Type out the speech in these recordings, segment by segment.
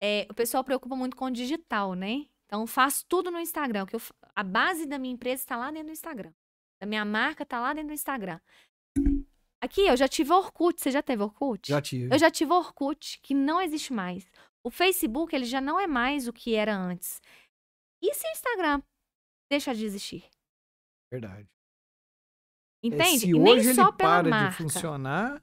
É, o pessoal preocupa muito com o digital, né? Então, faço tudo no Instagram. Que eu, a base da minha empresa está lá dentro do Instagram. Da minha marca está lá dentro do Instagram. Aqui, eu já tive Orkut. Você já teve Orkut? Já tive. Eu já tive Orkut, que não existe mais. O Facebook, ele já não é mais o que era antes. E se o Instagram deixa de existir? Verdade. É, Entende? É, se e nem só para pela para marca. de funcionar,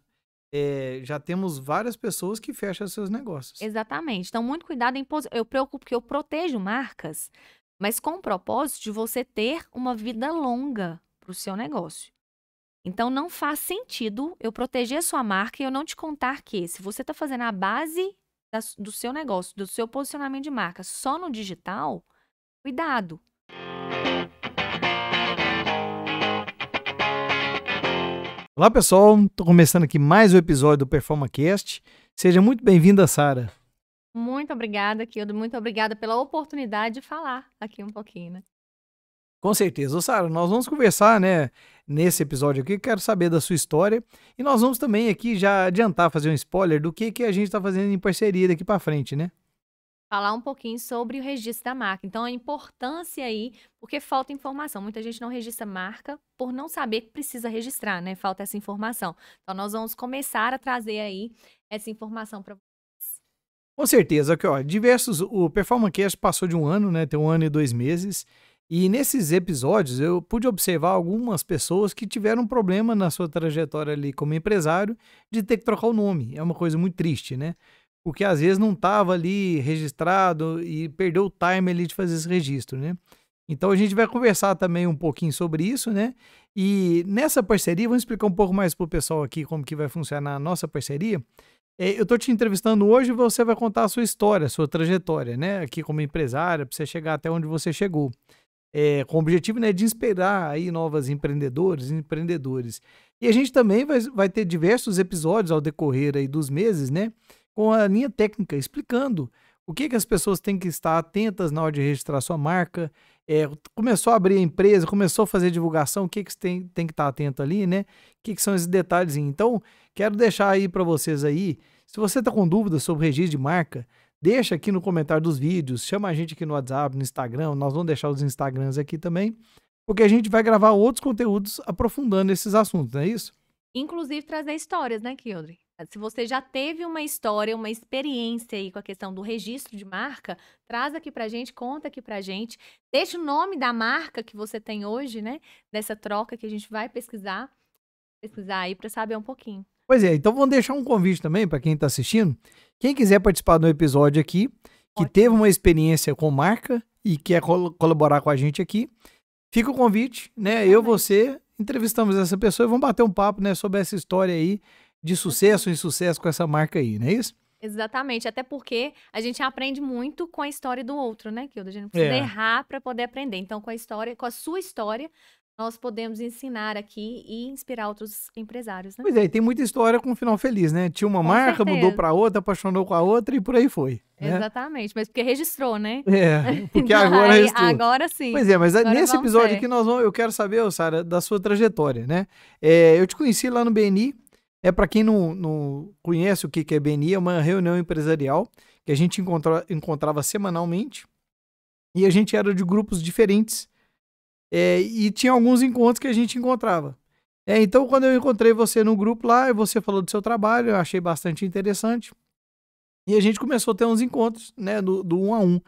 é, já temos várias pessoas que fecham seus negócios. Exatamente. Então, muito cuidado em. Eu preocupo que eu protejo marcas, mas com o propósito de você ter uma vida longa para o seu negócio. Então, não faz sentido eu proteger a sua marca e eu não te contar que, se você está fazendo a base da, do seu negócio, do seu posicionamento de marca só no digital, cuidado. Olá pessoal, estou começando aqui mais um episódio do PerformaCast. Seja muito bem-vinda, Sara. Muito obrigada, Kildo. Muito obrigada pela oportunidade de falar aqui um pouquinho, né? Com certeza. Ô, Sara, nós vamos conversar, né, nesse episódio aqui. Quero saber da sua história. E nós vamos também aqui já adiantar, fazer um spoiler do que, que a gente está fazendo em parceria daqui para frente, né? falar um pouquinho sobre o registro da marca. Então, a importância aí, porque falta informação. Muita gente não registra marca por não saber que precisa registrar, né? Falta essa informação. Então, nós vamos começar a trazer aí essa informação para vocês. Com certeza. que ó, diversos. O Cash passou de um ano, né? Tem um ano e dois meses. E nesses episódios eu pude observar algumas pessoas que tiveram um problema na sua trajetória ali como empresário de ter que trocar o nome. É uma coisa muito triste, né? o que às vezes não estava ali registrado e perdeu o time ali de fazer esse registro, né? Então a gente vai conversar também um pouquinho sobre isso, né? E nessa parceria, vamos explicar um pouco mais para o pessoal aqui como que vai funcionar a nossa parceria. É, eu estou te entrevistando hoje e você vai contar a sua história, a sua trajetória, né? Aqui como empresária, para você chegar até onde você chegou. É, com o objetivo né, de inspirar aí novas empreendedoras e empreendedores. E a gente também vai, vai ter diversos episódios ao decorrer aí dos meses, né? com a linha técnica, explicando o que, que as pessoas têm que estar atentas na hora de registrar sua marca. É, começou a abrir a empresa, começou a fazer divulgação, o que, que tem, tem que estar atento ali, né? O que, que são esses detalhes. Então, quero deixar aí para vocês aí, se você está com dúvidas sobre registro de marca, deixa aqui no comentário dos vídeos, chama a gente aqui no WhatsApp, no Instagram, nós vamos deixar os Instagrams aqui também, porque a gente vai gravar outros conteúdos aprofundando esses assuntos, não é isso? Inclusive trazer histórias, né, Kildre? Se você já teve uma história, uma experiência aí com a questão do registro de marca, traz aqui pra gente, conta aqui pra gente. Deixa o nome da marca que você tem hoje, né? Dessa troca que a gente vai pesquisar, pesquisar aí para saber um pouquinho. Pois é, então vamos deixar um convite também para quem está assistindo. Quem quiser participar do episódio aqui, que teve uma experiência com marca e quer col colaborar com a gente aqui, fica o convite, né? Tá Eu, você, entrevistamos essa pessoa e vamos bater um papo, né, sobre essa história aí de sucesso em sucesso com essa marca aí, não é isso? Exatamente, até porque a gente aprende muito com a história do outro, né, Kilda? A gente não precisa é. errar para poder aprender. Então, com a história, com a sua história, nós podemos ensinar aqui e inspirar outros empresários, né? Pois é, e tem muita história com um final feliz, né? Tinha uma com marca, certeza. mudou para outra, apaixonou com a outra e por aí foi. Né? Exatamente, mas porque registrou, né? É, porque agora aí, registrou. Agora sim. Pois é, mas agora nesse episódio ver. aqui nós vamos, eu quero saber, Sara, da sua trajetória, né? É, eu te conheci lá no BNI, é para quem não, não, conhece o que é BNI, é uma reunião empresarial que a gente encontra, encontrava semanalmente e a gente era de grupos diferentes é, e tinha alguns encontros que a gente encontrava. É, então, quando eu encontrei você no grupo lá, você falou do seu trabalho, eu achei bastante interessante. E a gente começou a ter uns encontros né, do, do a um.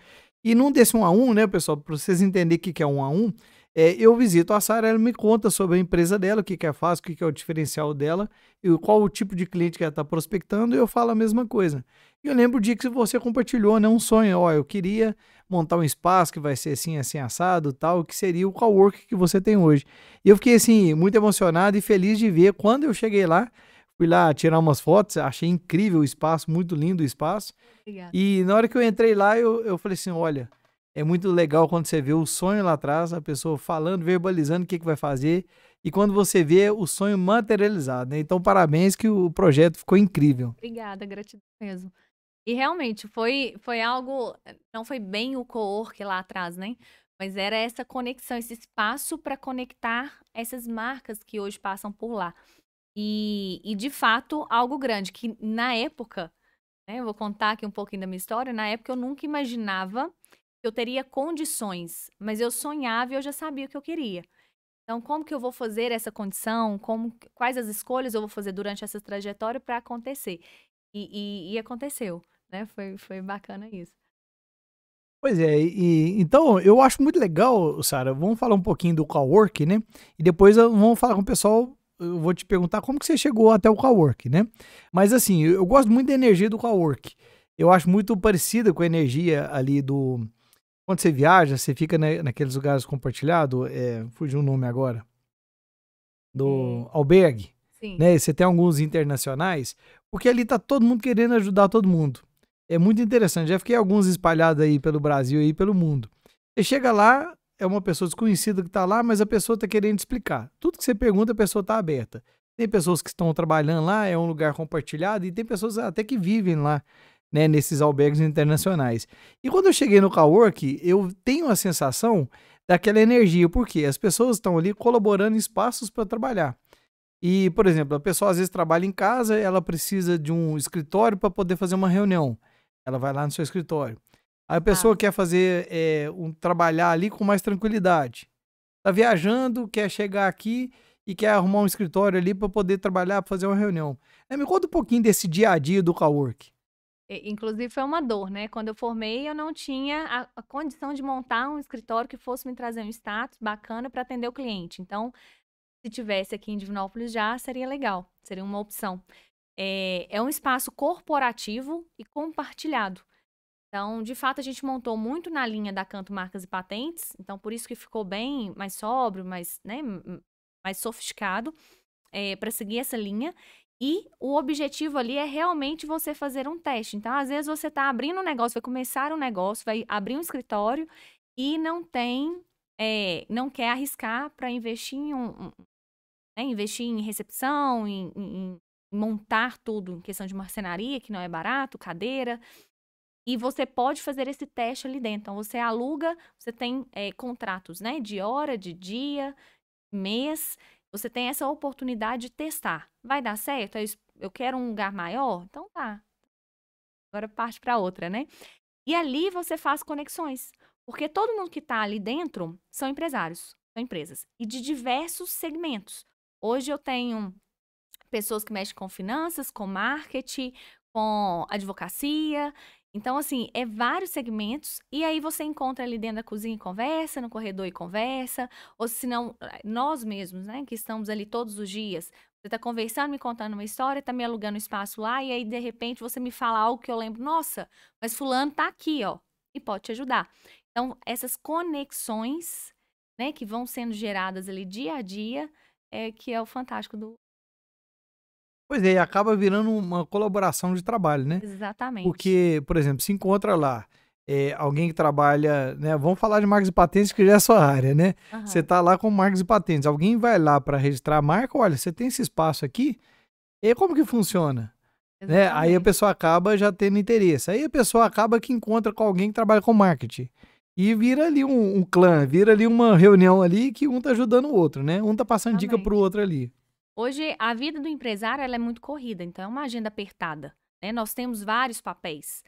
E num desse um a um, né, pessoal, para vocês entenderem o que é um a um. É, eu visito a Sara, ela me conta sobre a empresa dela, o que, que é o que, que é o diferencial dela, e qual o tipo de cliente que ela está prospectando, e eu falo a mesma coisa. E eu lembro o dia que você compartilhou né, um sonho, ó, eu queria montar um espaço que vai ser assim, assim, assado, tal, que seria o cowork que você tem hoje. E eu fiquei assim, muito emocionado e feliz de ver. Quando eu cheguei lá, fui lá tirar umas fotos, achei incrível o espaço, muito lindo o espaço. Obrigada. E na hora que eu entrei lá, eu, eu falei assim, olha é muito legal quando você vê o sonho lá atrás, a pessoa falando, verbalizando o que, que vai fazer, e quando você vê o sonho materializado. Né? Então, parabéns que o projeto ficou incrível. Obrigada, gratidão mesmo. E realmente foi, foi algo, não foi bem o co-work lá atrás, né? Mas era essa conexão, esse espaço para conectar essas marcas que hoje passam por lá. E, e, de fato, algo grande, que na época, né, eu vou contar aqui um pouquinho da minha história, na época eu nunca imaginava eu teria condições, mas eu sonhava e eu já sabia o que eu queria. Então, como que eu vou fazer essa condição? Como, quais as escolhas eu vou fazer durante essa trajetória para acontecer? E, e, e, aconteceu, né? Foi, foi bacana isso. Pois é, e, então eu acho muito legal, Sara, vamos falar um pouquinho do cowork, né? E depois vamos falar com o pessoal, eu vou te perguntar como que você chegou até o cowork, né? Mas assim, eu gosto muito da energia do cowork. Eu acho muito parecida com a energia ali do, quando você viaja, você fica naqueles lugares compartilhados, é, fugiu o um nome agora, do Sim. Hum. albergue. Sim. Né? Você tem alguns internacionais, porque ali tá todo mundo querendo ajudar todo mundo. É muito interessante. Já fiquei alguns espalhados aí pelo Brasil e pelo mundo. Você chega lá, é uma pessoa desconhecida que está lá, mas a pessoa está querendo explicar. Tudo que você pergunta, a pessoa está aberta. Tem pessoas que estão trabalhando lá, é um lugar compartilhado, e tem pessoas até que vivem lá né, nesses albergues internacionais. E quando eu cheguei no Cowork, eu tenho a sensação daquela energia, porque as pessoas estão ali colaborando em espaços para trabalhar. E, por exemplo, a pessoa às vezes trabalha em casa, ela precisa de um escritório para poder fazer uma reunião. Ela vai lá no seu escritório. Aí a tá. pessoa ah. quer fazer é, um trabalhar ali com mais tranquilidade. Tá viajando, quer chegar aqui e quer arrumar um escritório ali para poder trabalhar, pra fazer uma reunião. É, me conta um pouquinho desse dia a dia do Cowork. Inclusive foi uma dor, né? Quando eu formei, eu não tinha a, a condição de montar um escritório que fosse me trazer um status bacana para atender o cliente. Então, se tivesse aqui em Divinópolis já, seria legal, seria uma opção. É, é um espaço corporativo e compartilhado. Então, de fato, a gente montou muito na linha da Canto Marcas e Patentes, então por isso que ficou bem mais sóbrio, mais, né, mais sofisticado, é, para seguir essa linha. E o objetivo ali é realmente você fazer um teste. Então, às vezes você está abrindo um negócio, vai começar um negócio, vai abrir um escritório e não tem, é, não quer arriscar para investir em um, um né, investir em recepção, em, em, em montar tudo, em questão de marcenaria que não é barato, cadeira. E você pode fazer esse teste ali dentro. Então, você aluga, você tem é, contratos né, de hora, de dia, mês. Você tem essa oportunidade de testar. Vai dar certo? É eu quero um lugar maior? Então tá. Agora parte para outra, né? E ali você faz conexões. Porque todo mundo que está ali dentro são empresários, são empresas. E de diversos segmentos. Hoje eu tenho pessoas que mexem com finanças, com marketing, com advocacia. Então, assim, é vários segmentos, e aí você encontra ali dentro da cozinha e conversa, no corredor e conversa, ou se não, eh, nós mesmos, né, que estamos ali todos os dias, você está conversando, me contando uma história, está me alugando espaço lá, e aí, de repente, você me fala algo que eu lembro, nossa, mas fulano está aqui, ó, e pode te ajudar. Então, essas conexões, né, que vão sendo geradas ali dia a dia, é que é o fantástico do Pois é, e acaba virando uma colaboração de trabalho, né? Exatamente. Porque, por exemplo, se encontra lá é, alguém que trabalha, né? Vamos falar de marcas e patentes, que já é a sua área, né? Uhum. Você está lá com marcas e patentes. Alguém vai lá para registrar a marca, olha, você tem esse espaço aqui, e como que funciona? Né? Aí a pessoa acaba já tendo interesse. Aí a pessoa acaba que encontra com alguém que trabalha com marketing. E vira ali um, um clã, vira ali uma reunião ali que um tá ajudando o outro, né? Um tá passando Exatamente. dica pro outro ali. Hoje, a vida do empresário é muito corrida, então é uma agenda apertada. Né? Nós temos vários papéis,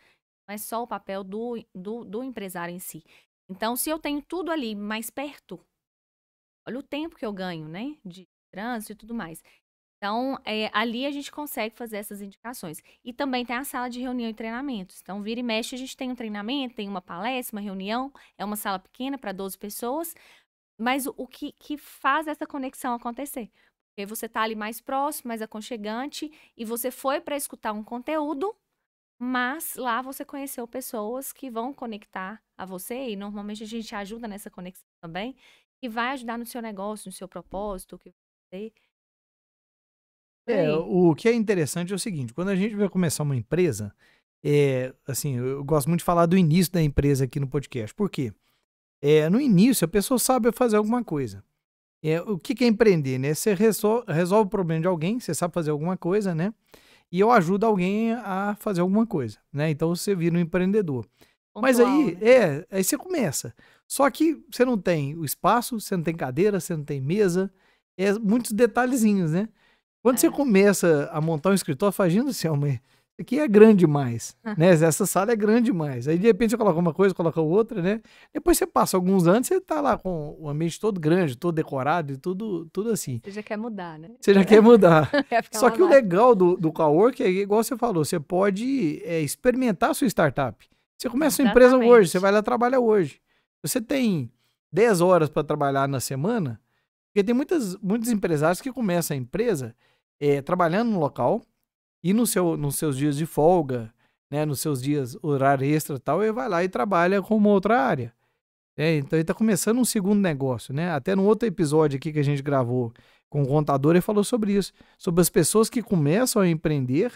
não é só o papel do, do, do empresário em si. Então, se eu tenho tudo ali mais perto, olha o tempo que eu ganho, né? De trânsito e tudo mais. Então, é, ali a gente consegue fazer essas indicações. E também tem a sala de reunião e treinamentos. Então, vira e mexe, a gente tem um treinamento, tem uma palestra, uma reunião, é uma sala pequena para 12 pessoas, mas o, o que, que faz essa conexão acontecer? E aí você está ali mais próximo, mais aconchegante, e você foi para escutar um conteúdo, mas lá você conheceu pessoas que vão conectar a você, e normalmente a gente ajuda nessa conexão também, que vai ajudar no seu negócio, no seu propósito, que você. É, o que é interessante é o seguinte: quando a gente vai começar uma empresa, é, assim, eu gosto muito de falar do início da empresa aqui no podcast. Por quê? É, no início, a pessoa sabe fazer alguma coisa. É, o que, é empreender, né? Você resolve, resolve o problema de alguém, você sabe fazer alguma coisa, né? E eu ajudo alguém a fazer alguma coisa, né? Então você vira um empreendedor. Pontual, Mas aí, né? é, aí você começa. Só que você não tem o espaço, você não tem cadeira, você não tem mesa, é muitos detalhezinhos, né? Quando é. você começa a montar um escritório, fazendo se é uma aqui é grande mais, ah. né? Essa sala é grande mais. Aí de repente você coloca uma coisa, coloca outra, né? Depois você passa alguns anos, você tá lá com o ambiente todo grande, todo decorado e tudo, tudo assim. Você já quer mudar, né? Você já quer mudar. Só que o legal do, do Cowork é igual você falou, você pode é, experimentar a sua startup. Você começa sua empresa hoje, você vai lá trabalha hoje. Você tem 10 horas para trabalhar na semana, porque tem muitas, muitos empresários que começam a empresa é, trabalhando no local, e no seu, nos seus dias de folga, né, nos seus dias horário extra e tal, ele vai lá e trabalha com uma outra área. É, então ele está começando um segundo negócio, né? Até no outro episódio aqui que a gente gravou com o contador, ele falou sobre isso, sobre as pessoas que começam a empreender,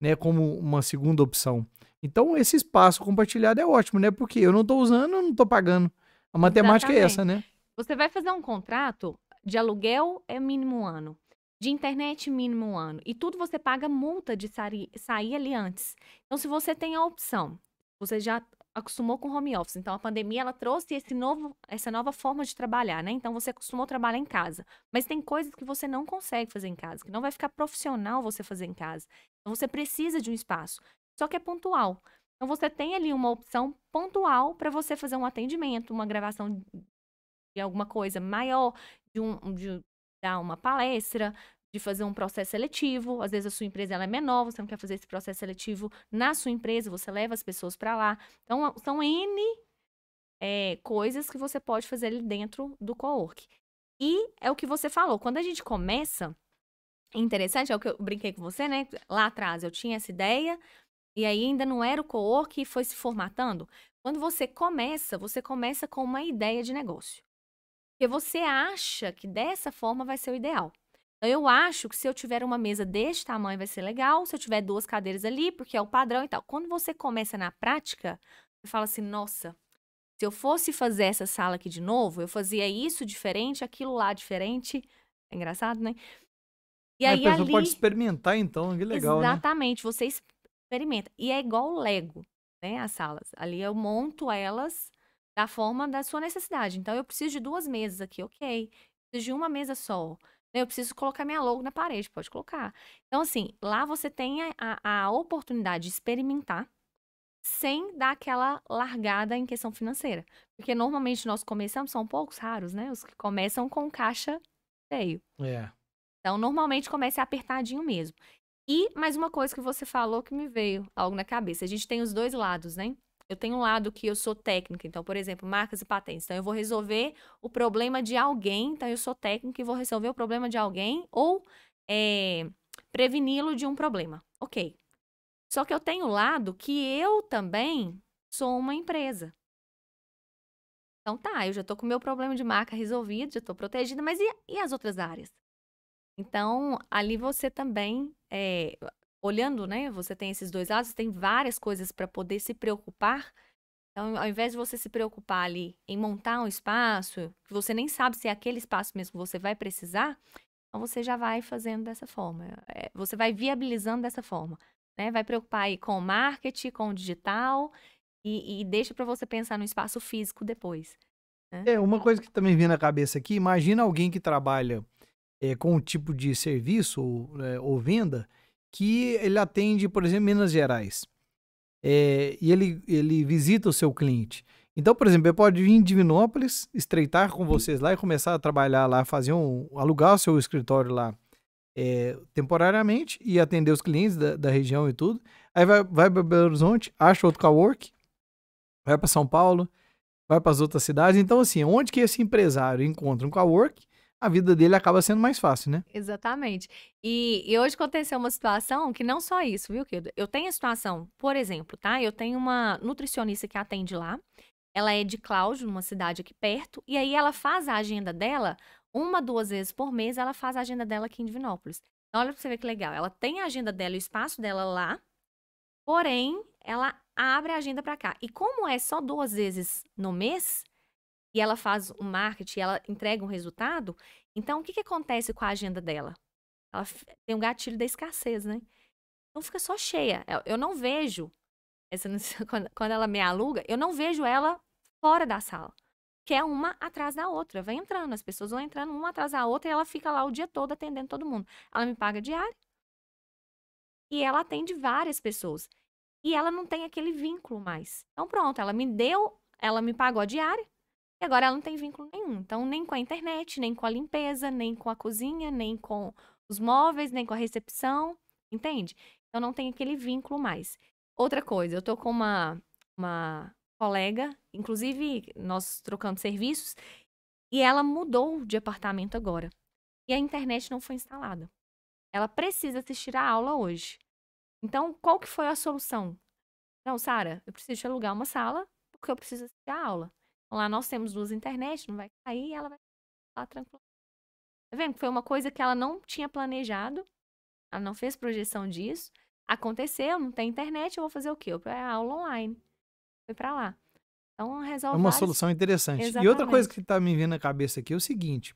né, como uma segunda opção. Então esse espaço compartilhado é ótimo, né? Porque eu não estou usando, eu não estou pagando. A matemática Exatamente. é essa, né? Você vai fazer um contrato de aluguel é mínimo ano de internet mínimo um ano e tudo você paga multa de sair, sair ali antes. Então, se você tem a opção, você já acostumou com home office, então a pandemia ela trouxe esse novo, essa nova forma de trabalhar, né? Então você acostumou a trabalhar em casa, mas tem coisas que você não consegue fazer em casa, que não vai ficar profissional você fazer em casa. Então, você precisa de um espaço, só que é pontual. Então você tem ali uma opção pontual para você fazer um atendimento, uma gravação de alguma coisa maior, de um, de dar uma palestra, de fazer um processo seletivo. Às vezes a sua empresa ela é menor, você não quer fazer esse processo seletivo na sua empresa, você leva as pessoas para lá. Então, são N é, coisas que você pode fazer ali dentro do co-work. E é o que você falou, quando a gente começa, interessante, é o que eu brinquei com você, né? Lá atrás eu tinha essa ideia, e aí ainda não era o co-work e foi se formatando. Quando você começa, você começa com uma ideia de negócio. Porque você acha que dessa forma vai ser o ideal. Então, eu acho que se eu tiver uma mesa deste tamanho vai ser legal, se eu tiver duas cadeiras ali, porque é o padrão e tal. Quando você começa na prática, você fala assim: nossa, se eu fosse fazer essa sala aqui de novo, eu fazia isso diferente, aquilo lá diferente. É engraçado, né? E é, aí, a pessoa ali... pode experimentar, então, que legal. Né? Exatamente, né? você experimenta. E é igual o Lego, né? As salas. Ali eu monto elas da forma da sua necessidade. Então, eu preciso de duas mesas aqui, ok. Preciso de uma mesa só. Né, eu preciso colocar minha logo na parede, pode colocar. Então, assim, lá você tem a, a oportunidade de experimentar sem dar aquela largada em questão financeira. Porque normalmente nós começamos, são poucos raros, né? Os que começam com caixa cheio. É. Então, normalmente começa apertadinho mesmo. E mais uma coisa que você falou que me veio algo na cabeça. A gente tem os dois lados, né? Eu tenho um lado que eu sou técnica, então, por exemplo, marcas e patentes. Então, eu vou resolver o problema de alguém, então eu sou técnica e vou resolver o problema de alguém ou é, preveni-lo de um problema. Ok. Só que eu tenho o lado que eu também sou uma empresa. Então tá, eu já estou com o meu problema de marca resolvido, já estou protegida, mas e, e as outras áreas? Então, ali você também, é, olhando, né? Você tem esses dois lados, tem várias coisas para poder se preocupar. Então, ao invés de você se preocupar ali em montar um espaço, que você nem sabe se é aquele espaço mesmo que você vai precisar, então você já vai fazendo dessa forma. É, você vai viabilizando dessa forma. Né? Vai preocupar aí com o marketing, com o digital, e, e deixa para você pensar no espaço físico depois. Né? É, uma coisa que também vem na cabeça aqui, imagina alguém que trabalha é, com um tipo de serviço é, ou venda, que ele atende, por exemplo, Minas Gerais. É, e ele, ele visita o seu cliente. Então, por exemplo, ele pode vir em Divinópolis, estreitar com vocês lá e começar a trabalhar lá, fazer um, alugar o seu escritório lá é, temporariamente e atender os clientes da, da região e tudo. Aí vai, vai para Belo Horizonte, acha outro cowork, vai para São Paulo, vai para as outras cidades. Então, assim, onde que esse empresário encontra um cowork, a vida dele acaba sendo mais fácil, né? Exatamente. E, e hoje aconteceu uma situação que não só isso, viu, Kido? Eu tenho a situação, por exemplo, tá? Eu tenho uma nutricionista que atende lá. Ela é de Cláudio, numa cidade aqui perto, e aí ela faz a agenda dela, uma, duas vezes por mês, ela faz a agenda dela aqui em Divinópolis. Então, olha pra você ver que legal. Ela tem a agenda dela, o espaço dela lá, porém, ela abre a agenda para cá. E como é só duas vezes no mês, e ela faz o um marketing, ela entrega um resultado, então o que, que acontece com a agenda dela? Ela tem um gatilho da escassez, né? Então fica só cheia. É, eu não vejo, essa, quando ela me aluga, eu não vejo ela fora da sala. Que é uma atrás da outra. Vai entrando, as pessoas vão entrando uma atrás da outra e ela fica lá o dia todo atendendo todo mundo. Ela me paga diário. E ela atende várias pessoas. E ela não tem aquele vínculo mais. Então pronto, ela me deu, ela me pagou a diária, e agora ela não tem vínculo nenhum. Então, nem com a internet, nem com a limpeza, nem com a cozinha, nem com os móveis, nem com a recepção, entende? Então, não tem aquele vínculo mais. Outra coisa, eu tô com uma, uma colega, inclusive nós trocamos serviços, e ela mudou de apartamento agora. E a internet não foi instalada. Ela precisa assistir a aula hoje. Então, qual que foi a solução? Não, Sara, eu preciso alugar uma sala porque eu preciso assistir a aula lá nós temos duas internet, não vai cair, ela vai lá tranquila. Tá vendo? Foi uma coisa que ela não tinha planejado, ela não fez projeção disso. Aconteceu, não tem internet, eu vou fazer o quê? Eu a aula online. Foi para lá. Então é resolve. É uma solução interessante. Exatamente. E outra coisa que tá me vindo na cabeça aqui é o seguinte: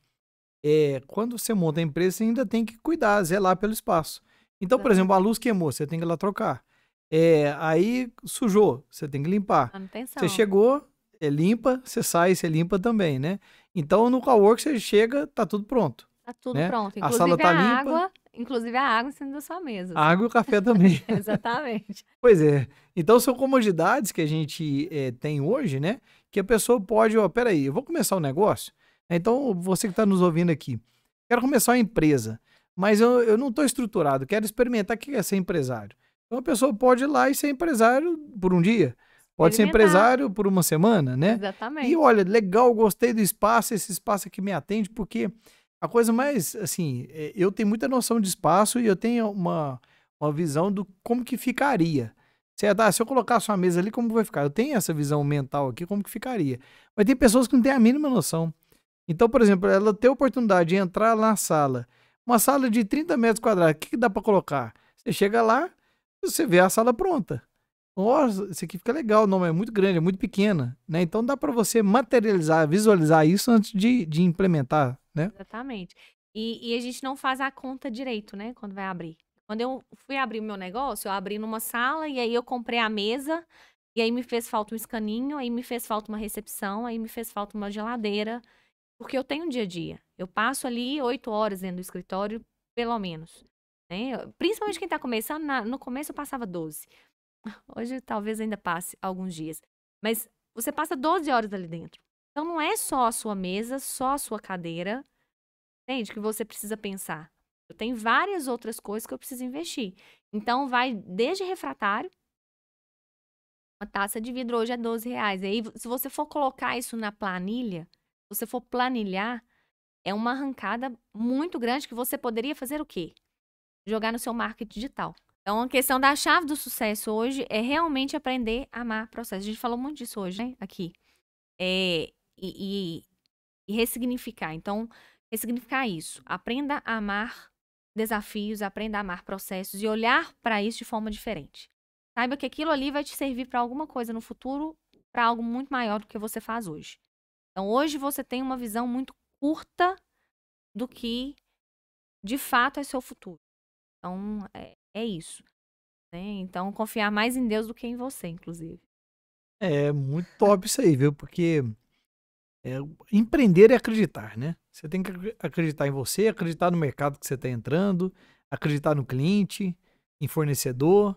é, quando você monta a empresa, você ainda tem que cuidar, zelar pelo espaço. Então, por exemplo, a luz queimou, você tem que ir lá trocar. É, aí sujou, você tem que limpar. Manutenção. Você chegou, você é limpa, você sai, você limpa também, né? Então no cowork você chega, tá tudo pronto. Tá tudo né? pronto. Inclusive a sala tá a limpa. Água, inclusive a água em cima da sua mesa. A água e o café também. Exatamente. Pois é. Então são comodidades que a gente é, tem hoje, né? Que a pessoa pode, ó, peraí, eu vou começar um negócio. Então, você que está nos ouvindo aqui, quero começar uma empresa, mas eu, eu não estou estruturado, quero experimentar o que é ser empresário. Então, a pessoa pode ir lá e ser empresário por um dia. Pode ser empresário por uma semana, né? Exatamente. E olha, legal, gostei do espaço, esse espaço aqui me atende, porque a coisa mais, assim, é, eu tenho muita noção de espaço e eu tenho uma, uma visão do como que ficaria. Certo? Tá, ah, se eu colocar a sua mesa ali, como vai ficar? Eu tenho essa visão mental aqui, como que ficaria? Mas tem pessoas que não têm a mínima noção. Então, por exemplo, ela ter a oportunidade de entrar na sala, uma sala de 30 metros quadrados, o que, que dá para colocar? Você chega lá, você vê a sala pronta nossa, isso aqui fica legal, não, é muito grande, é muito pequena, né? Então dá para você materializar, visualizar isso antes de, de implementar, né? Exatamente. E, e, a gente não faz a conta direito, né? Quando vai abrir. Quando eu fui abrir o meu negócio, eu abri numa sala e aí eu comprei a mesa, e aí me fez falta um escaninho, aí me fez falta uma recepção, aí me fez falta uma geladeira, porque eu tenho um dia a dia. Eu passo ali oito horas dentro do escritório, pelo menos. Né? Principalmente quem está começando, na, no começo eu passava doze Hoje talvez ainda passe alguns dias. Mas você passa 12 horas ali dentro. Então não é só a sua mesa, só a sua cadeira, entende? Que você precisa pensar. Eu tenho várias outras coisas que eu preciso investir. Então vai desde refratário. Uma taça de vidro hoje é 12 reais. E aí, se você for colocar isso na planilha, se você for planilhar, é uma arrancada muito grande que você poderia fazer o quê? Jogar no seu marketing digital. Então, é a questão da chave do sucesso hoje é realmente aprender a amar processo. A gente falou muito disso hoje, né? Aqui. É, e, e, e ressignificar. Então, ressignificar isso. Aprenda a amar desafios, aprenda a amar processos e olhar para isso de forma diferente. Saiba que aquilo ali vai te servir para alguma coisa no futuro, para algo muito maior do que você faz hoje. Então, hoje você tem uma visão muito curta do que de fato é seu futuro. Então, é, é isso. Né? Então, confiar mais em Deus do que em você, inclusive. É muito top isso aí, viu? Porque é, empreender é acreditar, né? Você tem que acreditar em você, acreditar no mercado que você está entrando, acreditar no cliente, em fornecedor.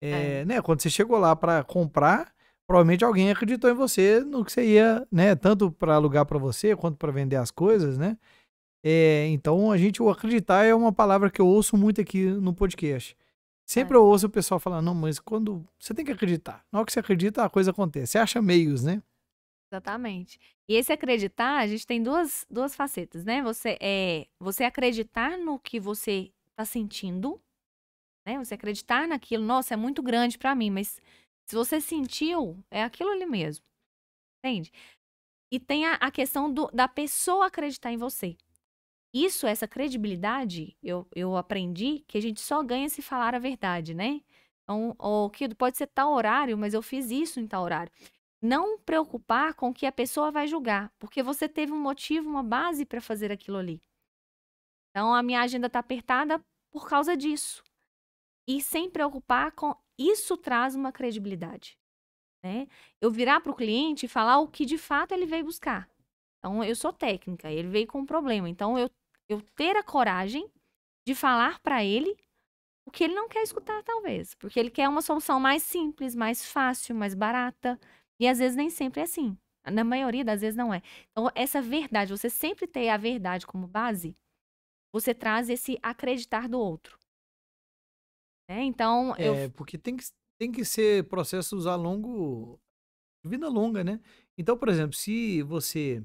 É, é. Né? Quando você chegou lá para comprar, provavelmente alguém acreditou em você no que você ia, né? Tanto para alugar para você quanto para vender as coisas, né? É, então, a gente, o acreditar é uma palavra que eu ouço muito aqui no podcast. Sempre é. eu ouço o pessoal falar, não, mas quando. Você tem que acreditar. Na hora que você acredita, a coisa acontece. Você acha meios, né? Exatamente. E esse acreditar, a gente tem duas, duas facetas, né? Você é você acreditar no que você está sentindo, né? Você acreditar naquilo, nossa, é muito grande para mim, mas se você sentiu, é aquilo ali mesmo. Entende? E tem a, a questão do, da pessoa acreditar em você. Isso, essa credibilidade, eu, eu aprendi que a gente só ganha se falar a verdade, né? Então, o que pode ser tal horário, mas eu fiz isso em tal horário. Não preocupar com o que a pessoa vai julgar, porque você teve um motivo, uma base para fazer aquilo ali. Então, a minha agenda está apertada por causa disso. E sem preocupar com isso traz uma credibilidade. Né? Eu virar para o cliente e falar o que de fato ele veio buscar. Então, eu sou técnica, ele veio com um problema. Então, eu, eu ter a coragem de falar para ele o que ele não quer escutar, talvez. Porque ele quer uma solução mais simples, mais fácil, mais barata. E às vezes nem sempre é assim. Na maioria das vezes não é. Então, essa verdade, você sempre ter a verdade como base, você traz esse acreditar do outro. Né? Então, é, eu... É, porque tem que, tem que ser processos a longo... Vida longa, né? Então, por exemplo, se você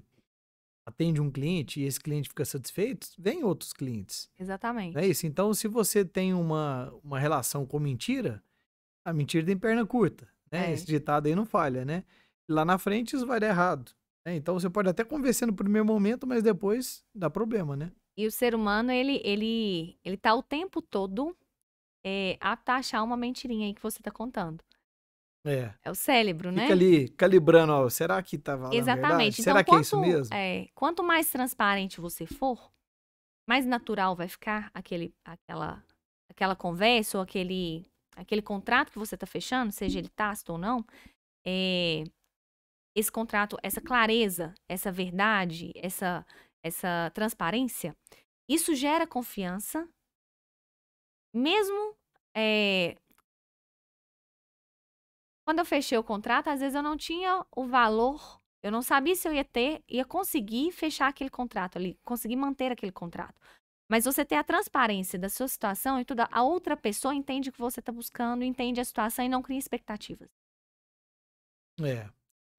atende um cliente e esse cliente fica satisfeito, vem outros clientes. Né? Exatamente. É isso. Então, se você tem uma, uma relação com mentira, a mentira tem perna curta. Né? É. Esse ditado aí não falha, né? Lá na frente isso vai dar errado. Né? Então, você pode até convencer no primeiro momento, mas depois dá problema, né? E o ser humano, ele ele ele tá o tempo todo é, eh, apto a achar uma mentirinha aí que você está contando. É. é o cérebro, Fica né? Fica ali calibrando, ó, será que estava tá lá Exatamente. Então, será quanto, que é isso mesmo? É, quanto mais transparente você for, mais natural vai ficar aquele, aquela, aquela conversa ou aquele, aquele contrato que você está fechando, seja ele tácito ou não. É, esse contrato, essa clareza, essa verdade, essa, essa transparência, isso gera confiança, mesmo é, quando eu fechei o contrato, às vezes eu não tinha o valor, eu não sabia se eu ia ter, ia conseguir fechar aquele contrato ali, conseguir manter aquele contrato. Mas você ter a transparência da sua situação e tudo, a outra pessoa entende o que você está buscando, entende a situação e não cria expectativas. É.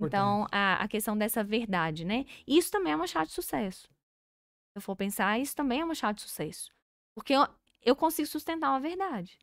Então, a, a, questão dessa verdade, né? Isso também é uma chave de sucesso. Se eu for pensar, isso também é uma chave de sucesso. Porque eu, eu consigo sustentar uma verdade.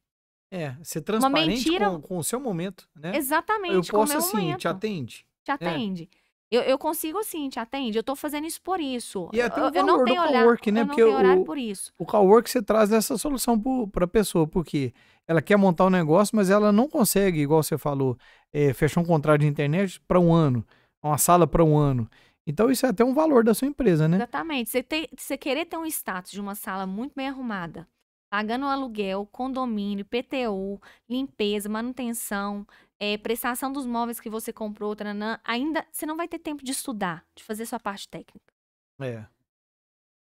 É, ser transparente mentira... com, com o seu momento, né? Exatamente. Eu posso, assim, momento. te atende. Te é. atende. É. Eu, eu, consigo sim, te atende. Eu tô fazendo isso por isso. E é até eu, o valor eu não tenho do cowork, olhar, né? Eu Porque não tenho o, por isso. O cowork você traz essa solução para a pessoa, porque ela quer montar um negócio, mas ela não consegue, igual você falou, é, fechar um contrato de internet para um ano, uma sala para um ano. Então isso é até um valor da sua empresa, né? Exatamente. Você, ter, você querer ter um status de uma sala muito bem arrumada, pagando aluguel, condomínio, PTU, limpeza, manutenção, é, prestação dos móveis que você comprou, taranã, ainda você não vai ter tempo de estudar, de fazer sua parte técnica. É.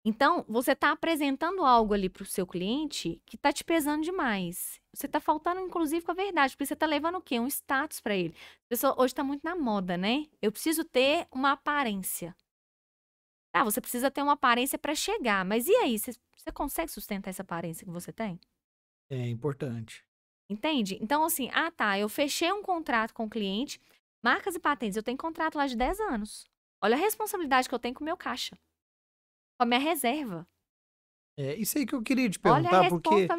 Então, você está apresentando algo ali para o seu cliente que está te pesando demais. Você está faltando, inclusive, com a verdade, porque você está levando o quê? Um status para ele. pessoa hoje está muito na moda, né? Eu preciso ter uma aparência. Ah, você precisa ter uma aparência para chegar. Mas e aí? Você, você consegue sustentar essa aparência que você tem? É importante. Entende? Então, assim, ah, tá, eu fechei um contrato com o cliente, marcas e patentes, eu tenho contrato lá de 10 anos. Olha a responsabilidade que eu tenho com o meu caixa, com a minha reserva. É, isso aí que eu queria te perguntar, porque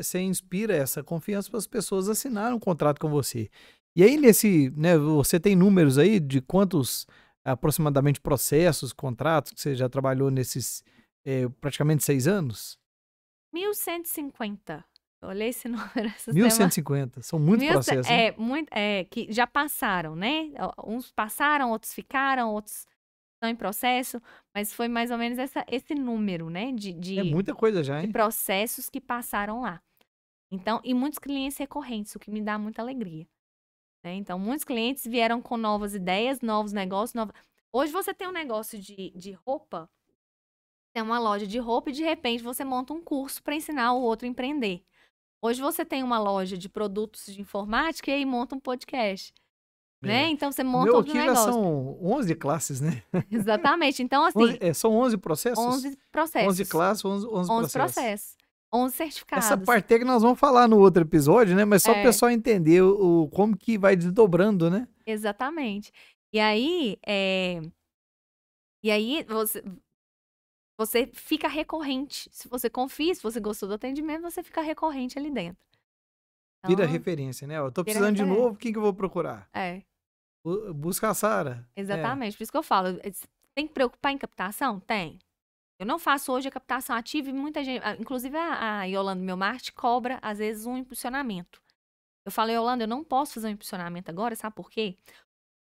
você inspira essa confiança para as pessoas assinarem um contrato com você. E aí, nesse, né, você tem números aí de quantos aproximadamente processos, contratos que você já trabalhou nesses é, praticamente seis anos? 1150. olhei esse número. 1150. Semana. São muitos processos. É, muito, é, que já passaram, né? Uns passaram, outros ficaram, outros estão em processo, mas foi mais ou menos essa, esse número, né? De, de, é muita coisa já, hein? De processos que passaram lá. Então, e muitos clientes recorrentes, o que me dá muita alegria. Né? Então, muitos clientes vieram com novas ideias, novos negócios. Novos... Hoje você tem um negócio de, de roupa, tem uma loja de roupa e de repente você monta um curso para ensinar o outro a empreender. Hoje você tem uma loja de produtos de informática e aí monta um podcast. Né? É. Então você monta Meu, outro aqui negócio. Já são 11 classes, né? Exatamente. Então, assim. 11, é, são 11 processos? 11 processos. 11 classes, 11, 11, 11 processos. processos. 11 certificados. Essa parte é que nós vamos falar no outro episódio, né? Mas só é. o pessoal entender o, o, como que vai desdobrando, né? Exatamente. E aí, é... e aí você, você fica recorrente. Se você confia, se você gostou do atendimento, você fica recorrente ali dentro. Então, Vira referência, né? Eu tô precisando de novo, quem que eu vou procurar? É. Busca a Sara. É. Exatamente, é. por isso que eu falo. Eh, tem que preocupar em captação? Tem. Eu não faço hoje a captação ativa e muita gente, ah, inclusive a, a Yolanda Melmarte, cobra, às vezes, um impulsionamento. Eu falo, Yolanda, eu não posso fazer um impulsionamento agora, sabe por quê?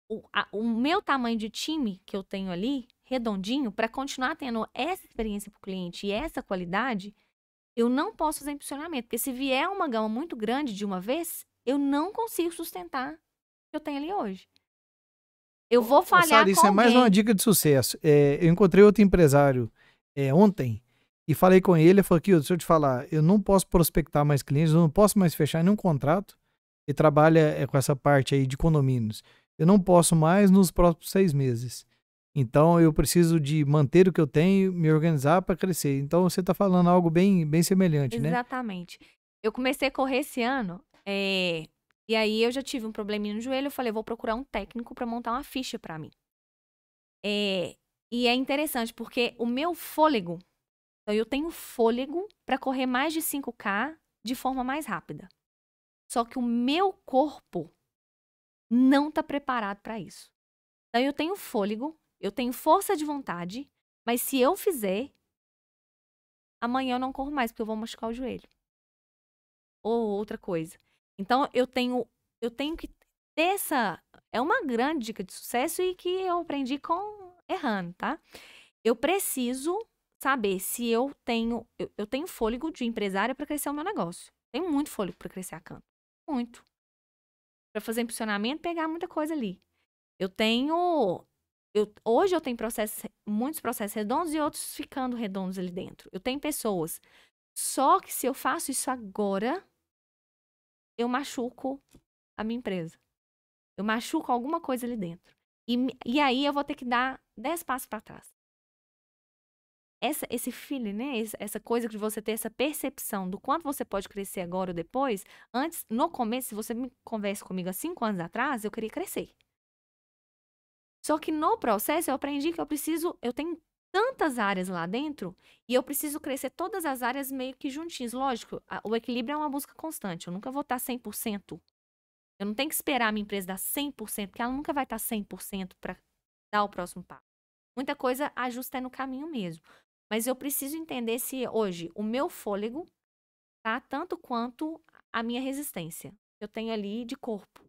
O, a, o meu tamanho de time que eu tenho ali, redondinho, para continuar tendo essa experiência para o cliente e essa qualidade, eu não posso fazer impulsionamento. Porque se vier uma gama muito grande de uma vez, eu não consigo sustentar o que eu tenho ali hoje. Eu vou falhar Sara, isso é mais uma dica de sucesso. É, eu encontrei outro empresário é, ontem e falei com ele, ele falou aqui, deixa eu te falar, eu não posso prospectar mais clientes, eu não posso mais fechar nenhum contrato e trabalha é, com essa parte aí de condomínios. Eu não posso mais nos próximos seis meses. Então eu preciso de manter o que eu tenho, me organizar para crescer. Então você está falando algo bem, bem semelhante, Exatamente. né? Exatamente. Eu comecei a correr esse ano é... e aí eu já tive um probleminha no joelho. Eu falei, vou procurar um técnico para montar uma ficha para mim. É, e é interessante porque o meu fôlego, então eu tenho fôlego para correr mais de 5K de forma mais rápida. Só que o meu corpo não está preparado para isso. Então eu tenho fôlego, eu tenho força de vontade, mas se eu fizer, amanhã eu não corro mais porque eu vou machucar o joelho. Ou outra coisa. Então eu tenho eu tenho que ter essa é uma grande dica de sucesso e que eu aprendi com errando, tá? Eu preciso saber se eu tenho eu, eu tenho fôlego de empresária para crescer o meu negócio. tenho muito fôlego para crescer a Canto. Muito. Para fazer impulsionamento, pegar muita coisa ali. Eu tenho eu, hoje eu tenho processos, muitos processos redondos e outros ficando redondos ali dentro. Eu tenho pessoas. Só que se eu faço isso agora, eu machuco a minha empresa. Eu machuco alguma coisa ali dentro. E, e aí eu vou ter que dar dez passos para trás. Essa, esse feeling, né? Essa coisa de você ter essa percepção do quanto você pode crescer agora ou depois. Antes, no começo, se você me conversa comigo há cinco anos atrás, eu queria crescer. Só que no processo eu aprendi que eu preciso, eu tenho tantas áreas lá dentro e eu preciso crescer todas as áreas meio que juntinhas. Lógico, a, o equilíbrio é uma busca constante. Eu nunca vou estar 100% eu não tenho que esperar a minha empresa dar 100%, porque ela nunca vai estar 100% para dar o próximo passo. Muita coisa ajusta é no caminho mesmo. Mas eu preciso entender se hoje o meu fôlego tá tanto quanto a minha resistência. Eu tenho ali de corpo.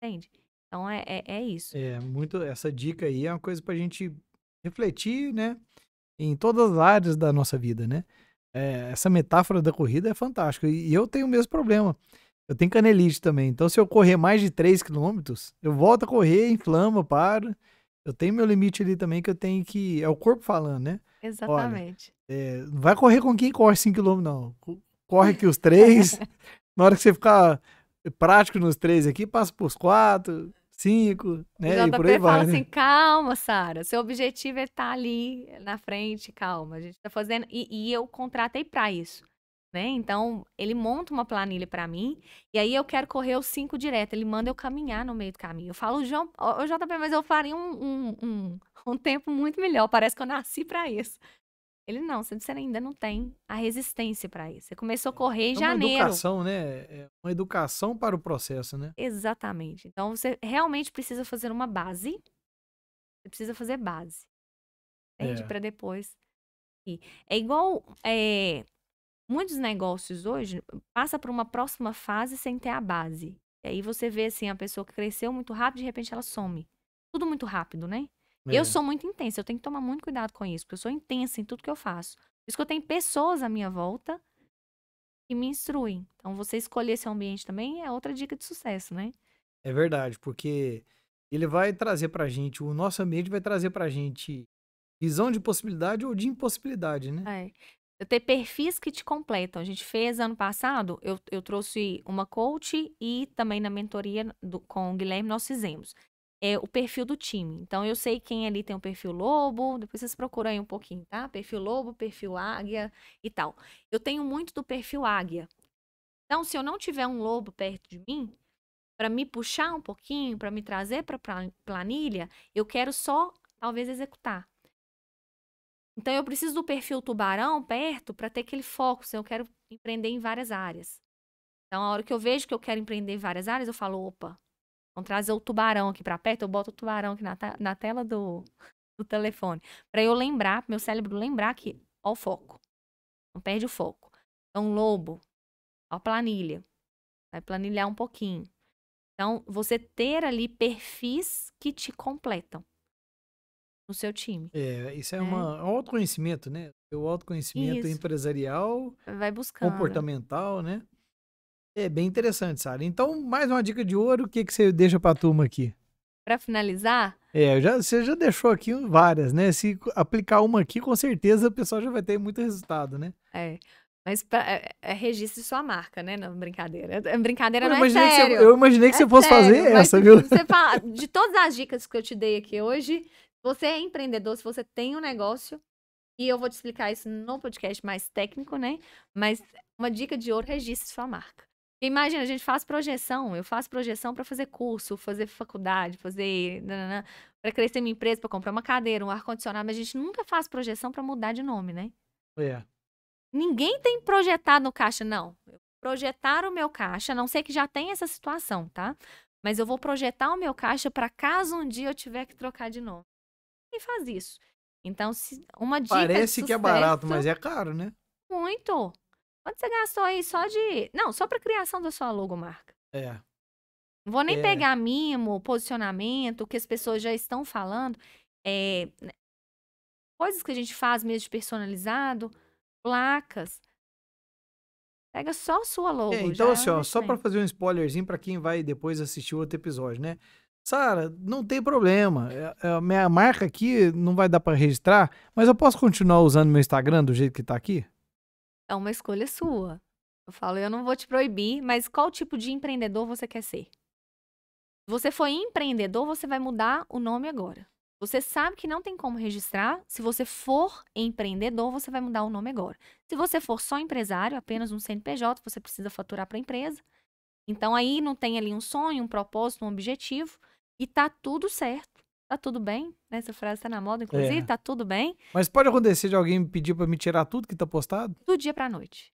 Entende? Então é, é, é isso. É, muito. Essa dica aí é uma coisa para a gente refletir, né? Em todas as áreas da nossa vida, né? É, essa metáfora da corrida é fantástica. E eu tenho o mesmo problema. Eu tenho canelite também. Então, se eu correr mais de 3 km, eu volto a correr, inflamo, paro. Eu tenho meu limite ali também que eu tenho que. É o corpo falando, né? Exatamente. Olha, é, não vai correr com quem corre 5 km, não. Corre aqui os 3. na hora que você ficar prático nos 3 aqui, passa pros 4, 5, né? O JP e por aí fala vai, né? assim: calma, Sara. Seu objetivo é estar tá ali na frente, calma. A gente tá fazendo. E, e eu contratei para isso. Né? Então, ele monta uma planilha para mim, e aí eu quero correr os cinco direto. Ele manda eu caminhar no meio do caminho. Eu falo, João, o JP, mas eu faria um, um, um, um tempo muito melhor. Parece que eu nasci para isso. Ele não, você ainda não tem a resistência para isso. Você começou a é, correr em é uma janeiro. educação, né? É, é uma educação para o processo, né? Exatamente. Então, você realmente precisa fazer uma base. Você precisa fazer base. Entende? É. Para depois. é igual. É muitos negócios hoje passa para uma próxima fase sem ter a base. E aí você vê assim a pessoa que cresceu muito rápido, de repente ela some. Tudo muito rápido, né? É. Eu sou muito intensa, eu tenho que tomar muito cuidado com isso, porque eu sou intensa em tudo que eu faço. Por isso que eu tenho pessoas à minha volta que me instruem. Então você escolher esse ambiente também é outra dica de sucesso, né? É verdade, porque ele vai trazer pra gente, o nosso ambiente vai trazer pra gente visão de possibilidade ou de impossibilidade, né? É ter perfis que te completam. A gente fez ano passado, eu, eu trouxe uma coach e também na mentoria do, com o Guilherme nós fizemos. É, o perfil do time. Então, eu sei quem ali tem o um perfil lobo, depois vocês procuram aí um pouquinho, tá? Perfil lobo, perfil águia e tal. Eu tenho muito do perfil águia. Então, se eu não tiver um lobo perto de mim, para me puxar um pouquinho, para me trazer para planilha, eu quero só, talvez, executar. Então eu preciso do perfil tubarão perto para ter aquele foco, se eu quero empreender em várias áreas. Então a hora que eu vejo que eu quero empreender em várias áreas, eu falo, opa, vamos trazer o tubarão aqui para perto, eu boto o tubarão aqui na, na tela do, do telefone, para eu lembrar, meu cérebro lembrar que ó o foco. Não perde o foco. Então lobo, ó planilha. Vai planilhar um pouquinho. Então, você ter ali perfis que te completam no seu time. É, isso é, né? é. Uma, um autoconhecimento, né? O autoconhecimento isso. empresarial, vai buscando. comportamental, né? É bem interessante, Sara. Então, mais uma dica de ouro, o que, que você deixa para a turma aqui? Para finalizar? É, já, você já deixou aqui várias, né? Se aplicar uma aqui, com certeza o pessoal já vai ter muito resultado, né? É. Mas pra, é, é, é registre sua marca, né? Não, brincadeira. É, brincadeira eu não é sério. Você, eu imaginei que é você fosse sério, fazer essa, viu? Fala, de todas as dicas que eu te dei aqui hoje, você é empreendedor, se você tem um negócio, e eu vou te explicar isso no podcast mais técnico, né? Mas uma dica de ouro, registre sua marca. Imagina, a gente faz projeção, eu faço projeção para fazer curso, fazer faculdade, fazer para crescer minha empresa, para comprar uma cadeira, um ar condicionado, mas a gente nunca faz projeção para mudar de nome, né? É. Ninguém tem projetado no caixa, não. Projetar o meu caixa, a não sei que já tem essa situação, tá? Mas eu vou projetar o meu caixa para caso um dia eu tiver que trocar de nome faz isso. Então, se uma dica. Parece sucesso, que é barato, mas é caro, né? Muito. Quanto você gastou aí só de. Não, só para criação da sua logomarca. É. Não vou nem é. pegar mimo, posicionamento, o que as pessoas já estão falando. É... Coisas que a gente faz mesmo de personalizado, placas. Pega só a sua é, logo. É, então, assim, ó, só para fazer um spoilerzinho para quem vai depois assistir o outro episódio, né? Sara, não tem problema. É, é, a minha marca aqui não vai dar para registrar, mas eu posso continuar usando meu Instagram do jeito que tá aqui? É uma escolha sua. Eu falo, eu não vou te proibir, mas qual tipo de empreendedor você quer ser? Você foi empreendedor, você vai mudar o nome agora. Você sabe que não tem como registrar. Se você for empreendedor, você vai mudar o nome agora. Se você for só empresário, apenas um CNPJ, você precisa faturar para a empresa. Então aí não tem ali um sonho, um propósito, um objetivo e tá tudo certo. Tá tudo bem? Né? Essa frase tá na moda, inclusive, é. tá tudo bem. Mas pode acontecer de alguém me pedir para me tirar tudo que tá postado? Do dia pra noite.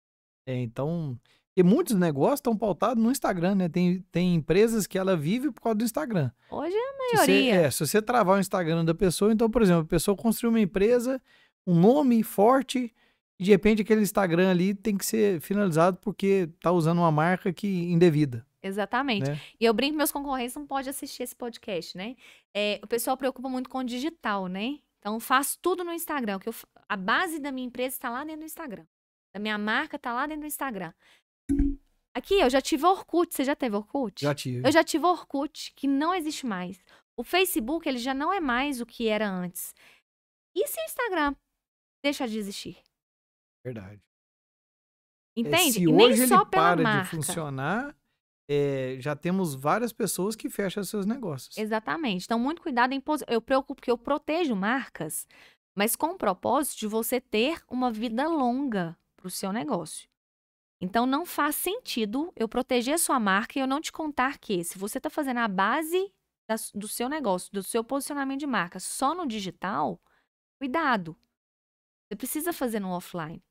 É, então. E muitos negócios estão pautados no Instagram, né? Tem, tem empresas que ela vive por causa do Instagram. Hoje é a maioria. Se você, é, se você travar o Instagram da pessoa, então, por exemplo, a pessoa construiu uma empresa, um nome forte, e de repente aquele Instagram ali tem que ser finalizado porque tá usando uma marca que é indevida. Exatamente. Né? E eu brinco, meus concorrentes não podem assistir esse podcast, né? É, o pessoal preocupa muito com o digital, né? Então, faço tudo no Instagram. Que eu, a base da minha empresa está lá dentro do Instagram. Da minha marca está lá dentro do Instagram. Aqui, eu já tive Orkut. Você já teve Orkut? Já tive. Eu já tive Orkut, que não existe mais. O Facebook, ele já não é mais o que era antes. E se o Instagram deixa de existir? Verdade. É, Entende? É, se e hoje ele para marca. de funcionar, é, já temos várias pessoas que fecham seus negócios. Exatamente. Então, muito cuidado em. Eu preocupo que eu protejo marcas, mas com o propósito de você ter uma vida longa para o seu negócio. Então, não faz sentido eu proteger a sua marca e eu não te contar que, se você está fazendo a base do seu negócio, do seu posicionamento de marca só no digital, cuidado. Você precisa fazer no offline.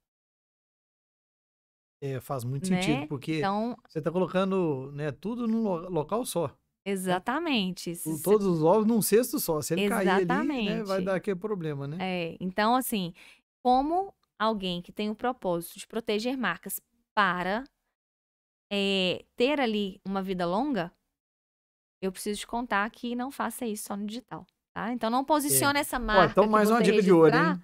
É, faz muito né? sentido, porque então... você está colocando né, tudo num lo local só. Né. Exatamente. Com todos os ovos num cesto só. Se ele Exatamente. cair ali, né, vai dar aquele problema, né? É, então, assim, como alguém que tem o propósito de proteger marcas para é, ter ali uma vida longa, eu preciso te contar que não faça isso só no digital, tá? Então, não posicione é. essa marca. Ó, então, mais uma dica de ouro, hein?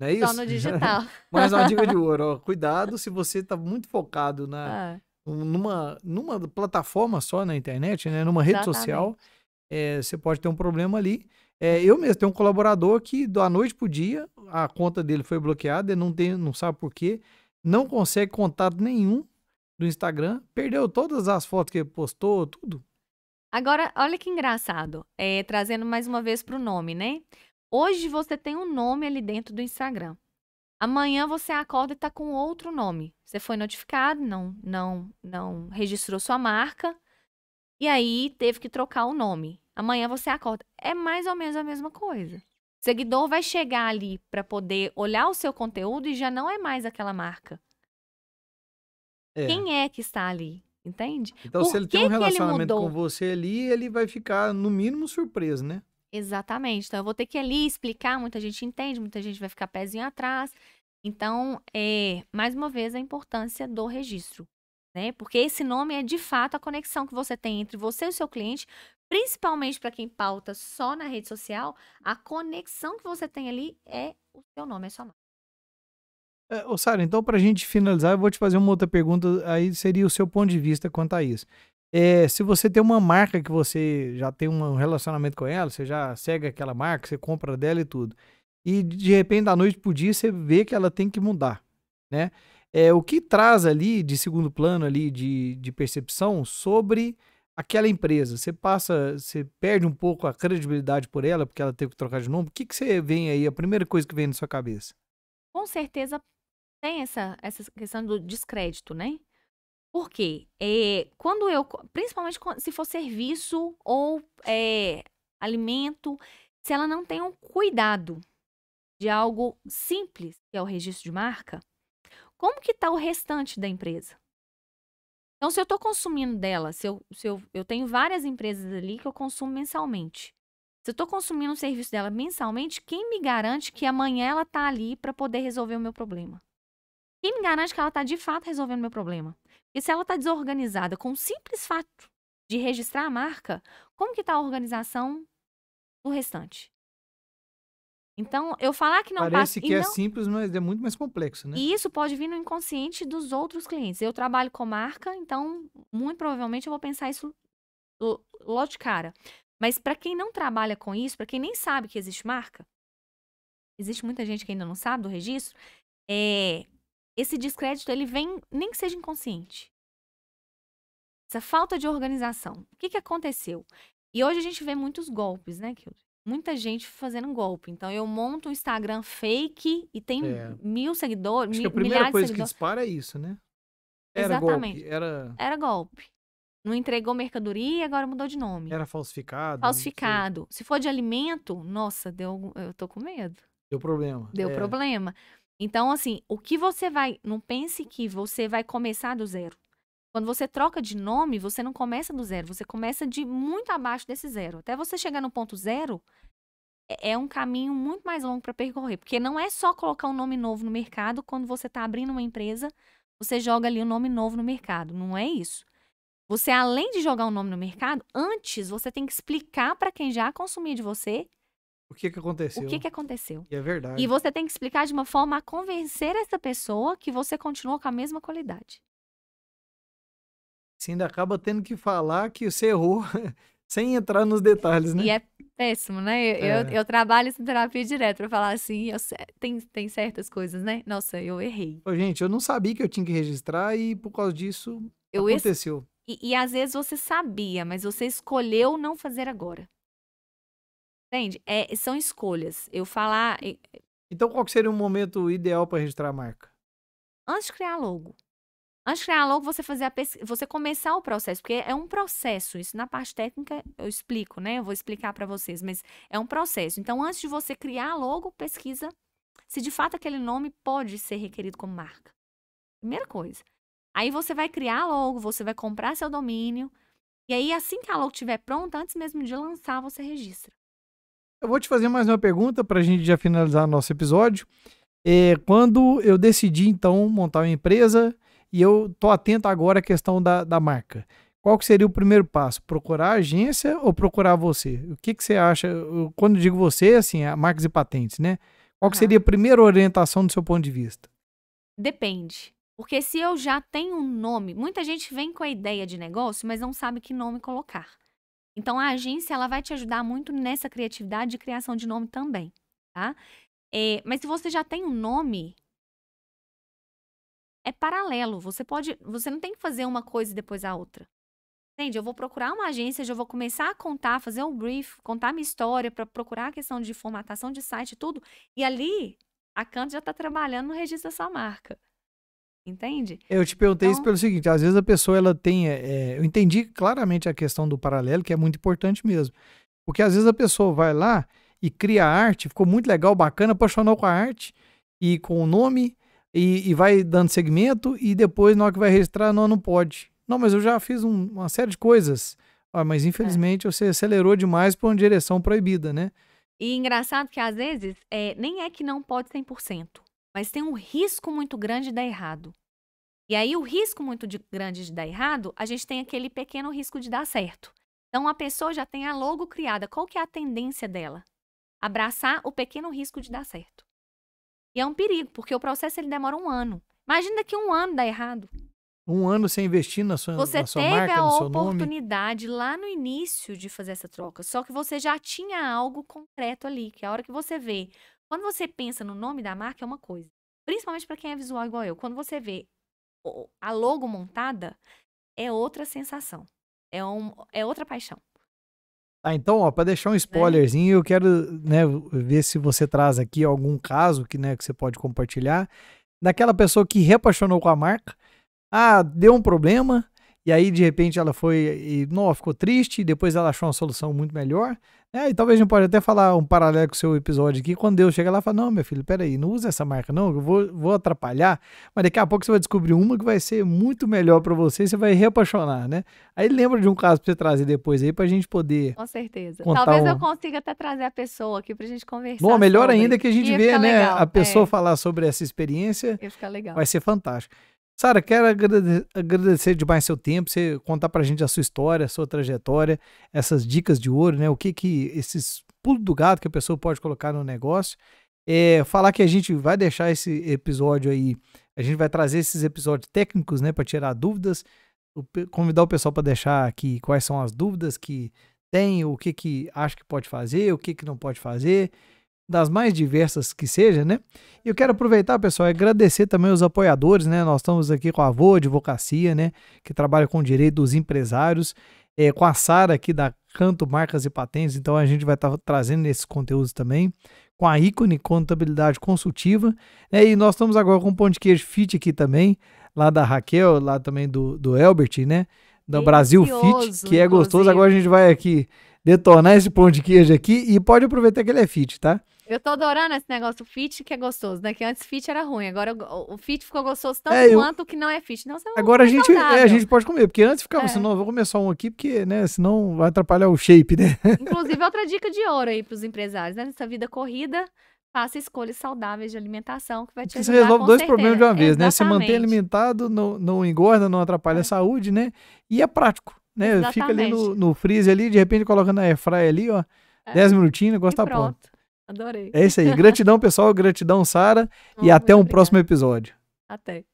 Não é isso? Só no digital. Mas uma dica de ouro, ó, cuidado se você está muito focado na, ah. numa, numa plataforma só na internet, né? numa rede Exatamente. social, eh, é, você pode ter um problema ali. É, eu mesmo tenho um colaborador que da noite para o dia, a conta dele foi bloqueada, ele não, tem, não sabe por quê, não consegue contato nenhum do Instagram, perdeu todas as fotos que ele postou, tudo. Agora, olha que engraçado, é, trazendo mais uma vez para o nome, né? Hoje você tem um nome ali dentro do Instagram. Amanhã você acorda e está com outro nome. Você foi notificado, não, não, não registrou sua marca e aí teve que trocar o nome. Amanhã você acorda. É mais ou menos a mesma coisa. O seguidor vai chegar ali para poder olhar o seu conteúdo e já não é mais aquela marca. É. Quem é que está ali? Entende? Então, Por se ele que tem um relacionamento com você ali, ele vai ficar, no mínimo, surpreso, né? Exatamente. Então, eu vou ter que ali explicar, muita gente entende, muita gente vai ficar pezinho atrás. Então, é, mais uma vez, a importância do registro, né? Porque esse nome é, de fato, a conexão que você tem entre você e o seu cliente, principalmente para quem pauta só na rede social, a conexão que você tem ali é o seu nome, é sua marca. É, Sara, então, para a gente finalizar, eu vou te fazer uma outra pergunta, aí seria o seu ponto de vista quanto a isso. É, se você tem uma marca que você já tem um relacionamento com ela, você já segue aquela marca, você compra dela e tudo. E de repente, da noite pro dia, você vê que ela tem que mudar, né? É, o que traz ali de segundo plano ali de, de percepção sobre aquela empresa? Você passa, você perde um pouco a credibilidade por ela, porque ela teve que trocar de nome. O que, que você vem aí, a primeira coisa que vem na sua cabeça? Com certeza tem essa, essa questão do descrédito, né? Por quê? É, quando eu, principalmente se for serviço ou é, alimento, se ela não tem um cuidado de algo simples, que é o registro de marca, como que está o restante da empresa? Então, se eu estou consumindo dela, se, eu, se eu, eu tenho várias empresas ali que eu consumo mensalmente. Se eu estou consumindo o serviço dela mensalmente, quem me garante que amanhã ela está ali para poder resolver o meu problema? Quem me garante que ela está de fato resolvendo meu problema? E se ela está desorganizada com o simples fato de registrar a marca, como que está a organização do restante? Então, eu falar que não tá Parece passa, que é não... simples, mas é muito mais complexo, né? E isso pode vir no inconsciente dos outros clientes. Eu trabalho com marca, então, muito provavelmente eu vou pensar isso logo de cara. Mas para quem não trabalha com isso, para quem nem sabe que existe marca, existe muita gente que ainda não sabe do registro, é, esse descrédito, ele vem nem que seja inconsciente. Essa falta de organização. O que, que aconteceu? E hoje a gente vê muitos golpes, né, Kilder? muita gente fazendo golpe. Então eu monto um Instagram fake e tem é. mil seguidores, Acho mil, que a primeira coisa que dispara é isso, né? Era Exatamente. golpe. Era... era golpe. Não entregou mercadoria e agora mudou de nome. Era falsificado. Falsificado. Se for de alimento, nossa, deu, eu tô com medo. Deu problema. Deu é. problema. Então, assim, o que você vai. Não pense que você vai começar do zero. Quando você troca de nome, você não começa do zero, você começa de muito abaixo desse zero. Até você chegar no ponto zero, é, é um caminho muito mais longo para percorrer. Porque não é só colocar um nome novo no mercado quando você está abrindo uma empresa, você joga ali um nome novo no mercado. Não é isso. Você, além de jogar um nome no mercado, antes você tem que explicar para quem já consumia de você o que, que aconteceu? O que, que aconteceu? E é verdade. E você tem que explicar de uma forma a convencer essa pessoa que você continua com a mesma qualidade. Você ainda acaba tendo que falar que você errou sem entrar nos detalhes, né? E é péssimo, né? Eu, é. eu, eu trabalho em terapia direto pra falar assim, eu, tem, tem certas coisas, né? Nossa, eu errei. Ô, gente, eu não sabia que eu tinha que registrar e por causa disso eu aconteceu. Es... E, e às vezes você sabia, mas você escolheu não fazer agora. Entende? É, são escolhas. Eu falar. Eh, então, qual seria o momento ideal para registrar a marca? Antes de criar logo. Antes de criar logo, você fazer a pesqu... você começar o processo, porque é um processo. Isso na parte técnica eu explico, né? Eu vou explicar para vocês, mas é um processo. Então, antes de você criar logo, pesquisa se de fato aquele nome pode ser requerido como marca. Primeira coisa. Aí você vai criar logo, você vai comprar seu domínio. E aí, assim que a logo estiver pronta, antes mesmo de lançar, você registra. Eu vou te fazer mais uma pergunta para a gente já finalizar nosso episódio. É, quando eu decidi, então, montar uma empresa e eu tô atento agora à questão da, da marca, qual que seria o primeiro passo? Procurar a agência ou procurar você? O que, que você acha? quando eu digo você, assim, a marcas e patentes, né? Qual que tá. seria a primeira orientação do seu ponto de vista? Depende. Porque se eu já tenho um nome, muita gente vem com a ideia de negócio, mas não sabe que nome colocar. Então a agência ela vai te ajudar muito nessa criatividade de criação de nome também, tá? É, mas se você já tem um nome, é paralelo. Você pode, você não tem que fazer uma coisa e depois a outra. Entende? Eu vou procurar uma agência, já vou começar a contar, fazer um brief, contar minha história, para procurar a questão de formatação de site e tudo. E ali, a Canto já está trabalhando no registro da sua marca. Entende? Eu te perguntei então... isso pelo seguinte: às vezes a pessoa ela tem. É, é, eu entendi claramente a questão do paralelo, que é muito importante mesmo. Porque às vezes a pessoa vai lá e cria arte, ficou muito legal, bacana, apaixonou com a arte e com o nome, e, e vai dando segmento, e depois, na hora que vai registrar, não, não pode. Não, mas eu já fiz um, uma série de coisas. Ah, mas infelizmente é. você acelerou demais para uma direção proibida, né? E engraçado que às vezes é, nem é que não pode 100% mas tem um risco muito grande de dar errado. E aí, o risco muito de, grande de dar errado, a gente tem aquele pequeno risco de dar certo. Então, a pessoa já tem a logo criada. Qual que é a tendência dela? Abraçar o pequeno risco de dar certo. E é um perigo, porque o processo ele demora um ano. Imagina que um ano dá errado. Um ano sem investir na sua, você na sua marca, no seu nome. Você teve a oportunidade lá no início de fazer essa troca, só que você já tinha algo concreto ali, que a hora que você vê quando você pensa no nome da marca, é uma coisa. Principalmente para quem é visual igual eu. Quando você vê a logo montada, é outra sensação. É, um, é outra paixão. Ah, então, ó, para deixar um né? spoilerzinho, é. eu quero né, ver se você traz aqui algum caso que, né, que você pode compartilhar daquela pessoa que reapaixonou com a marca. Ah, deu um problema, e aí de repente ela foi e não, ficou triste, e depois ela achou uma solução muito melhor. É, e talvez a gente pode até falar um paralelo com o seu episódio aqui, quando Deus chega lá e fala, não, meu filho, peraí, não usa essa marca não, eu vou, vou atrapalhar, mas daqui a pouco você vai descobrir uma que vai ser muito melhor para você, e você vai reapaixonar, né? Aí lembra de um caso para você trazer depois aí, para a gente poder... Com certeza. Talvez um... eu consiga até trazer a pessoa aqui para a gente conversar. Bom, melhor ainda é que a gente vê, né, legal. a pessoa é. falar sobre essa experiência. Vai ficar legal. Vai ser fantástico. Sara, quero agradecer demais seu tempo, você contar pra gente a sua história, a sua trajetória, essas dicas de ouro, né? O que que esses pulos do gato que a pessoa pode colocar no negócio. É, falar que a gente vai deixar esse episódio aí, a gente vai trazer esses episódios técnicos, né, para tirar dúvidas, convidar o pessoal para deixar aqui quais são as dúvidas que tem, o que que acha que pode fazer, o que que não pode fazer das mais diversas que seja, né? E eu quero aproveitar, pessoal, e agradecer também os apoiadores, né? Nós estamos aqui com a Avô Advocacia, né? Que trabalha com o direito dos empresários, é, com a Sara aqui da Canto Marcas e Patentes, então a gente vai estar tá trazendo esses conteúdos também, com a ícone Contabilidade Consultiva, né? E nós estamos agora com o Pão de Queijo Fit aqui também, lá da Raquel, lá também do, do Elbert, né? Da Brasil Fit, que é gostoso. Agora a gente vai aqui detonar esse pão de queijo aqui e pode aproveitar que ele é fit, tá? Eu tô adorando esse negócio fit que é gostoso, né? Que antes fit era ruim, agora o, fit ficou gostoso tanto é, eu... quanto que não é fit. Não, agora a é gente, é, a gente pode comer, porque antes ficava é. assim, não, vou comer só um aqui, porque, né, senão vai atrapalhar o shape, né? Inclusive, outra dica de ouro aí pros empresários, né? Nessa vida corrida, faça escolhas saudáveis de alimentação, que vai te ajudar, Você resolve dois certeza. problemas de uma vez, Exatamente. né? Se mantém alimentado, não, não engorda, não atrapalha é. a saúde, né? E é prático, né? Fica ali no, no freezer ali, de repente coloca na fryer ali, ó, 10 é. minutinhos, negócio tá pronto. pronto. Adorei. É isso aí. Gratidão, pessoal. Gratidão, Sara. E até um obrigada. próximo episódio. Até.